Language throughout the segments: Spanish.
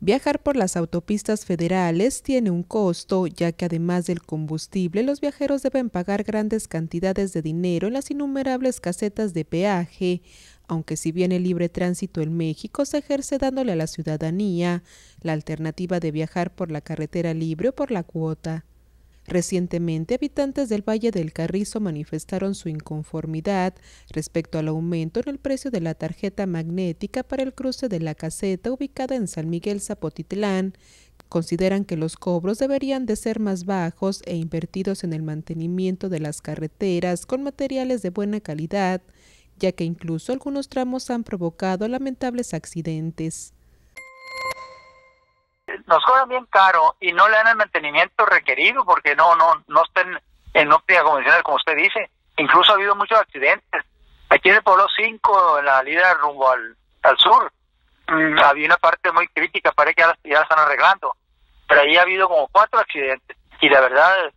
Viajar por las autopistas federales tiene un costo, ya que además del combustible, los viajeros deben pagar grandes cantidades de dinero en las innumerables casetas de peaje, aunque si bien el libre tránsito en México se ejerce dándole a la ciudadanía la alternativa de viajar por la carretera libre o por la cuota. Recientemente, habitantes del Valle del Carrizo manifestaron su inconformidad respecto al aumento en el precio de la tarjeta magnética para el cruce de la caseta ubicada en San Miguel Zapotitlán. Consideran que los cobros deberían de ser más bajos e invertidos en el mantenimiento de las carreteras con materiales de buena calidad, ya que incluso algunos tramos han provocado lamentables accidentes nos cobran bien caro y no le dan el mantenimiento requerido porque no no no estén en óptica convencional como usted dice. Incluso ha habido muchos accidentes. Aquí en el pueblo 5, en la salida rumbo al, sur, mm, había una parte muy crítica, parece que ya, la están arreglando. Pero ahí ha habido como cuatro accidentes y la verdad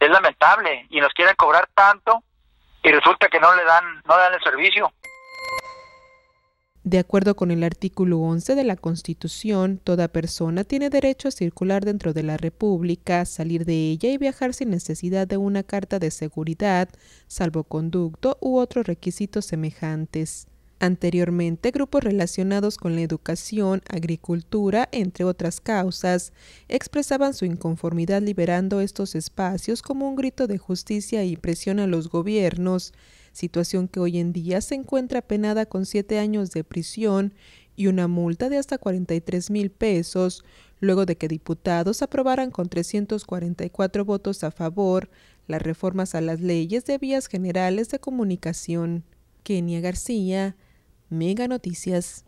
es lamentable y nos quieren cobrar tanto y resulta que no le dan no le dan el servicio. De acuerdo con el artículo 11 de la Constitución, toda persona tiene derecho a circular dentro de la República, salir de ella y viajar sin necesidad de una carta de seguridad, salvoconducto u otros requisitos semejantes. Anteriormente, grupos relacionados con la educación, agricultura, entre otras causas, expresaban su inconformidad liberando estos espacios como un grito de justicia y presión a los gobiernos, situación que hoy en día se encuentra penada con siete años de prisión y una multa de hasta 43 mil pesos, luego de que diputados aprobaran con 344 votos a favor las reformas a las leyes de vías generales de comunicación. Kenia García, Mega Noticias.